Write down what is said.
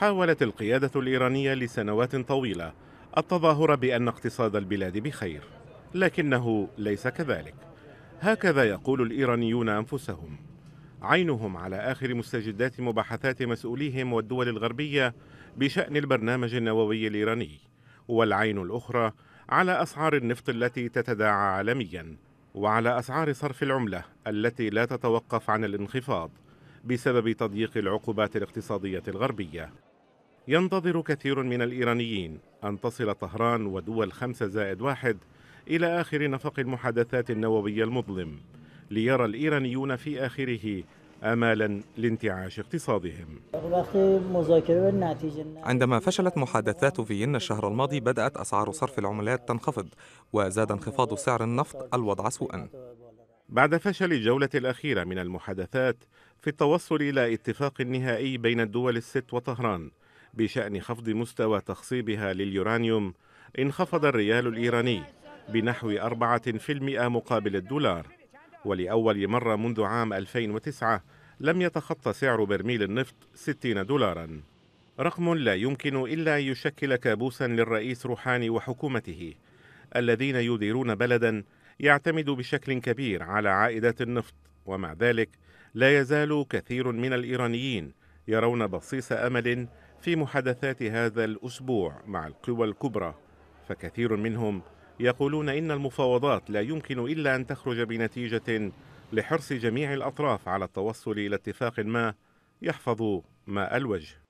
حاولت القيادة الإيرانية لسنوات طويلة التظاهر بأن اقتصاد البلاد بخير لكنه ليس كذلك هكذا يقول الإيرانيون أنفسهم عينهم على آخر مستجدات مباحثات مسؤوليهم والدول الغربية بشأن البرنامج النووي الإيراني والعين الأخرى على أسعار النفط التي تتداعى عالمياً وعلى أسعار صرف العملة التي لا تتوقف عن الانخفاض بسبب تضييق العقوبات الاقتصادية الغربية ينتظر كثير من الإيرانيين أن تصل طهران ودول خمسة زائد واحد إلى آخر نفق المحادثات النووية المظلم ليرى الإيرانيون في آخره امالا لانتعاش اقتصادهم. عندما فشلت محادثات فيينا الشهر الماضي بدات اسعار صرف العملات تنخفض وزاد انخفاض سعر النفط الوضع سوءا. بعد فشل الجولة الأخيرة من المحادثات في التوصل إلى اتفاق نهائي بين الدول الست وطهران بشأن خفض مستوى تخصيبها لليورانيوم انخفض الريال الإيراني بنحو 4% مقابل الدولار ولأول مرة منذ عام 2009 لم يتخطى سعر برميل النفط 60 دولاراً رقم لا يمكن إلا أن يشكل كابوسا للرئيس روحاني وحكومته الذين يديرون بلدا يعتمد بشكل كبير على عائدات النفط ومع ذلك لا يزال كثير من الايرانيين يرون بصيص امل في محادثات هذا الاسبوع مع القوى الكبرى فكثير منهم يقولون ان المفاوضات لا يمكن الا ان تخرج بنتيجه لحرص جميع الاطراف على التوصل الى اتفاق ما يحفظ ماء الوجه